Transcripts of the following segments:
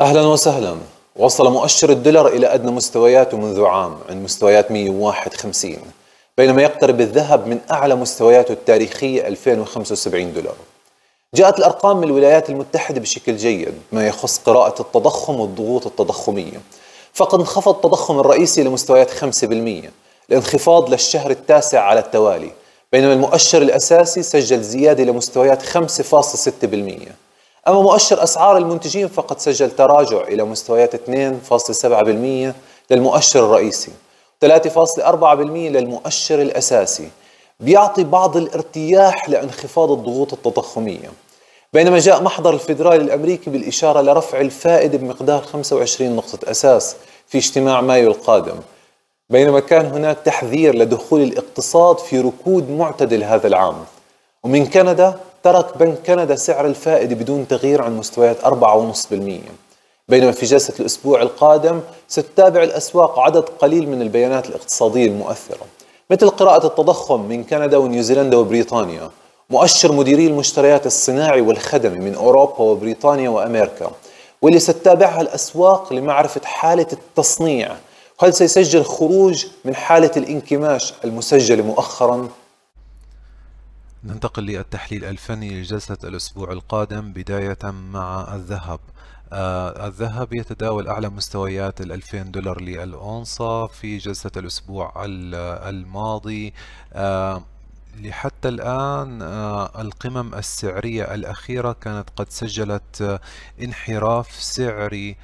أهلا وسهلا وصل مؤشر الدولار إلى أدنى مستوياته منذ عام عند مستويات 151 بينما يقترب الذهب من أعلى مستوياته التاريخية 2075 دولار جاءت الأرقام من الولايات المتحدة بشكل جيد ما يخص قراءة التضخم والضغوط التضخمية فقد انخفض التضخم الرئيسي لمستويات 5% الانخفاض للشهر التاسع على التوالي بينما المؤشر الأساسي سجل زيادة لمستويات 5.6% أما مؤشر أسعار المنتجين فقد سجل تراجع إلى مستويات 2.7% للمؤشر الرئيسي 3.4% للمؤشر الأساسي بيعطي بعض الارتياح لانخفاض الضغوط التضخمية بينما جاء محضر الفيدرالي الأمريكي بالإشارة لرفع الفائدة بمقدار 25 نقطة أساس في اجتماع مايو القادم بينما كان هناك تحذير لدخول الاقتصاد في ركود معتدل هذا العام ومن كندا ترك بنك كندا سعر الفائدة بدون تغيير عن مستويات 4.5% بينما في جلسة الأسبوع القادم ستتابع الأسواق عدد قليل من البيانات الاقتصادية المؤثرة مثل قراءة التضخم من كندا ونيوزيلندا وبريطانيا مؤشر مديري المشتريات الصناعي والخدمي من أوروبا وبريطانيا وأمريكا واللي ستتابعها الأسواق لمعرفة حالة التصنيع هل سيسجل خروج من حالة الانكماش المسجلة مؤخرا ننتقل للتحليل الفني لجلسة الأسبوع القادم بداية مع الذهب آه الذهب يتداول أعلى مستويات ال 2000 دولار للأونصة في جلسة الأسبوع الماضي آه لحتى الآن آه، القمم السعرية الأخيرة كانت قد سجلت آه، انحراف سعري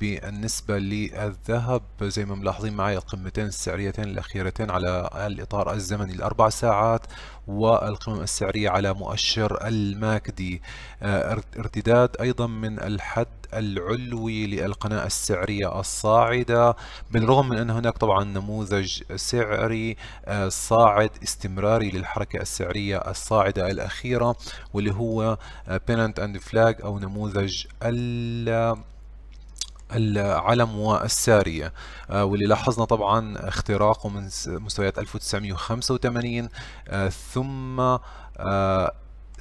بالنسبة للذهب زي ما ملاحظين معي القمتين السعريتين الأخيرتين على الإطار الزمني الأربع ساعات والقمم السعرية على مؤشر الماكدي آه، ارتداد أيضا من الحد العلوي للقناة السعرية الصاعدة بالرغم من أن هناك طبعا نموذج سعري آه، صاعد استمراري للحركة السعرية الصاعدة الأخيرة واللي هو بيننت اند فلاج أو نموذج ال العلم والسارية آه، واللي لاحظنا طبعا اختراقه من مستويات 1985 آه، ثم آه،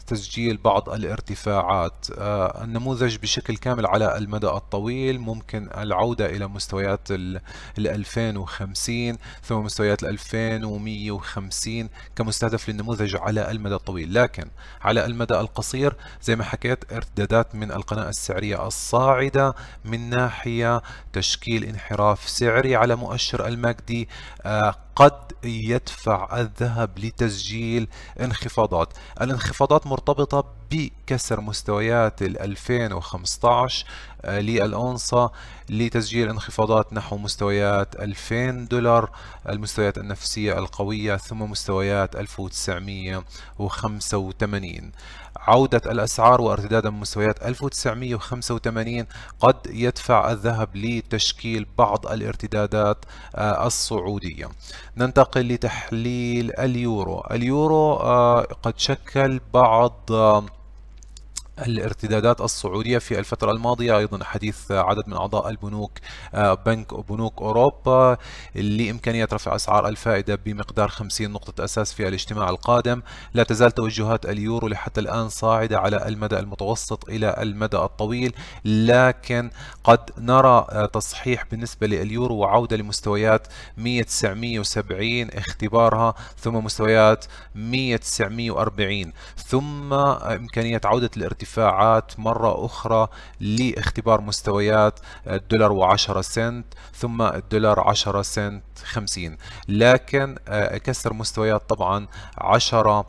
تسجيل بعض الارتفاعات آه، النموذج بشكل كامل على المدى الطويل ممكن العودة إلى مستويات ال 2050 ثم مستويات 2150 كمستهدف للنموذج على المدى الطويل لكن على المدى القصير زي ما حكيت ارتدادات من القناة السعرية الصاعدة من ناحية تشكيل انحراف سعري على مؤشر الماكدي آه، قد يدفع الذهب لتسجيل انخفاضات الانخفاضات مرتبطة بكسر مستويات ال 2015 آه، للأونصة لتسجيل انخفاضات نحو مستويات 2000 دولار المستويات النفسية القوية ثم مستويات 1985 عودة الأسعار وارتدادا مستويات 1985 قد يدفع الذهب لتشكيل بعض الارتدادات آه، الصعودية ننتقل لتحليل اليورو اليورو آه، قد شكل بعض آه، الارتدادات الصعودية في الفترة الماضية أيضا حديث عدد من أعضاء البنوك آه، بنك بنوك أوروبا لإمكانية رفع أسعار الفائدة بمقدار 50 نقطة أساس في الاجتماع القادم لا تزال توجهات اليورو لحتى الآن صاعدة على المدى المتوسط إلى المدى الطويل لكن قد نرى آه، تصحيح بالنسبة لليورو وعودة لمستويات 1970 اختبارها ثم مستويات 1940 ثم إمكانية عودة الارتفاع ارتفاعات مرة أخرى لاختبار مستويات الدولار وعشرة سنت ثم الدولار عشرة سنت خمسين لكن آه، كسر مستويات طبعا عشرة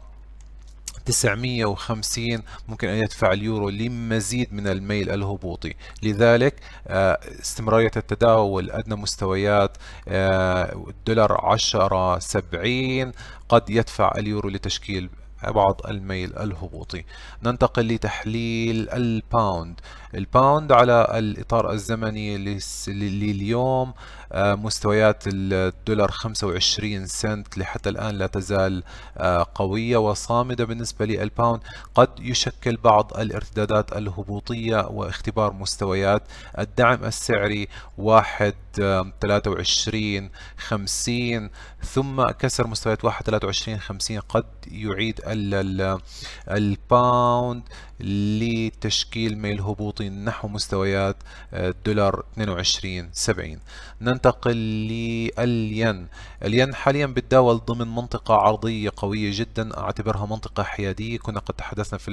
950 ممكن أن يدفع اليورو لمزيد من الميل الهبوطي لذلك آه، استمرارية التداول أدنى مستويات آه، الدولار 10 70 قد يدفع اليورو لتشكيل بعض الميل الهبوطي ننتقل لتحليل الباوند الباوند على الإطار الزمني لليوم آه، مستويات الدولار 25 سنت لحتى الآن لا تزال آه، قوية وصامدة بالنسبة للباوند قد يشكل بعض الارتدادات الهبوطية واختبار مستويات الدعم السعري 1.23.50 ثم كسر مستويات 1.23.50 قد يعيد الباوند لتشكيل ميل هبوطي نحو مستويات الدولار 22.70 ننتقل ننتقل للين الين حاليا بتداول ضمن منطقة عرضية قوية جدا اعتبرها منطقة حيادية كنا قد تحدثنا في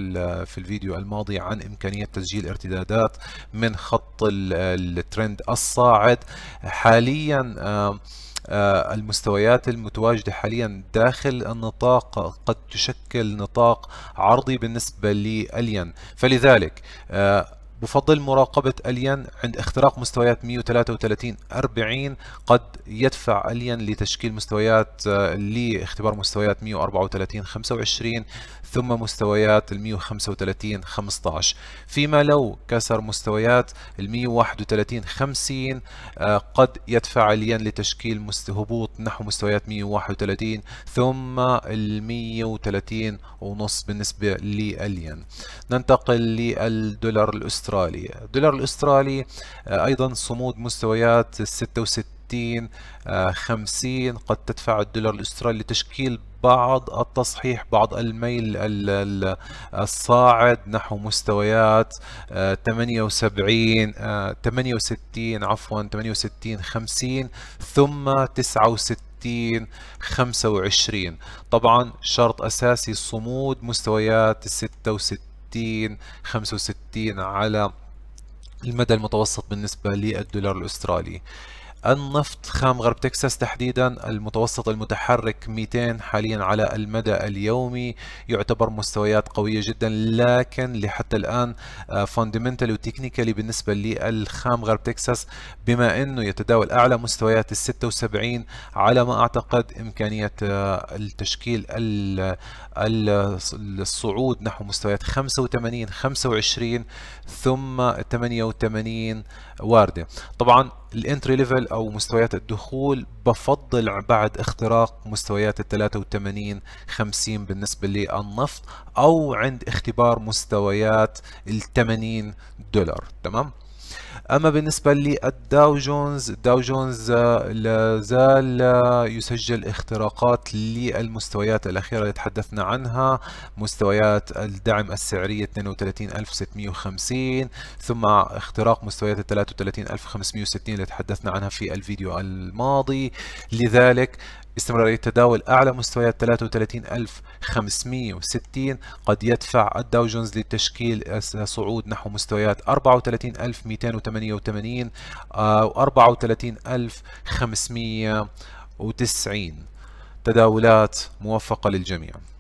في الفيديو الماضي عن امكانية تسجيل ارتدادات من خط الترند الصاعد حاليا آه، آه، المستويات المتواجدة حاليا داخل النطاق قد تشكل نطاق عرضي بالنسبة للين فلذلك آه، بفضل مراقبة ألين عند اختراق مستويات 133 40 قد يدفع ألين لتشكيل مستويات آه، لاختبار مستويات 134 25 ثم مستويات ال 135 15 فيما لو كسر مستويات ال 131 50 آه، قد يدفع ألين لتشكيل هبوط نحو مستويات 131 ثم ال 130 ونص بالنسبة للين ننتقل للدولار الأسترالي الاسترالي الدولار الاسترالي آه، ايضا صمود مستويات 66 50 آه، قد تدفع الدولار الاسترالي لتشكيل بعض التصحيح بعض الميل الصاعد نحو مستويات 78 آه، 68 عفوا 68 50 ثم 69 25 طبعا شرط اساسي صمود مستويات 66 60 65 على المدى المتوسط بالنسبة للدولار الأسترالي النفط خام غرب تكساس تحديدا المتوسط المتحرك 200 حاليا على المدى اليومي يعتبر مستويات قوية جدا لكن لحتى الآن فاندمنتال آه، وتكنيكالي بالنسبة للخام غرب تكساس بما أنه يتداول أعلى مستويات ال 76 على ما أعتقد إمكانية آه، التشكيل الصعود نحو مستويات 85 25 ثم 88 واردة طبعا الانتري ليفل او مستويات الدخول بفضل بعد اختراق مستويات ال 83 50 بالنسبه للنفط او عند اختبار مستويات ال 80 دولار تمام اما بالنسبه للداو جونز داو جونز آه، لا زال آه، يسجل اختراقات للمستويات الاخيره اللي تحدثنا عنها مستويات الدعم السعريه 32650 ثم اختراق مستويات ال 33560 اللي تحدثنا عنها في الفيديو الماضي لذلك استمرارية تداول أعلى مستويات 33560 قد يدفع الداو جونز لتشكيل صعود نحو مستويات 34280 88 و34590 آه، تداولات موفقة للجميع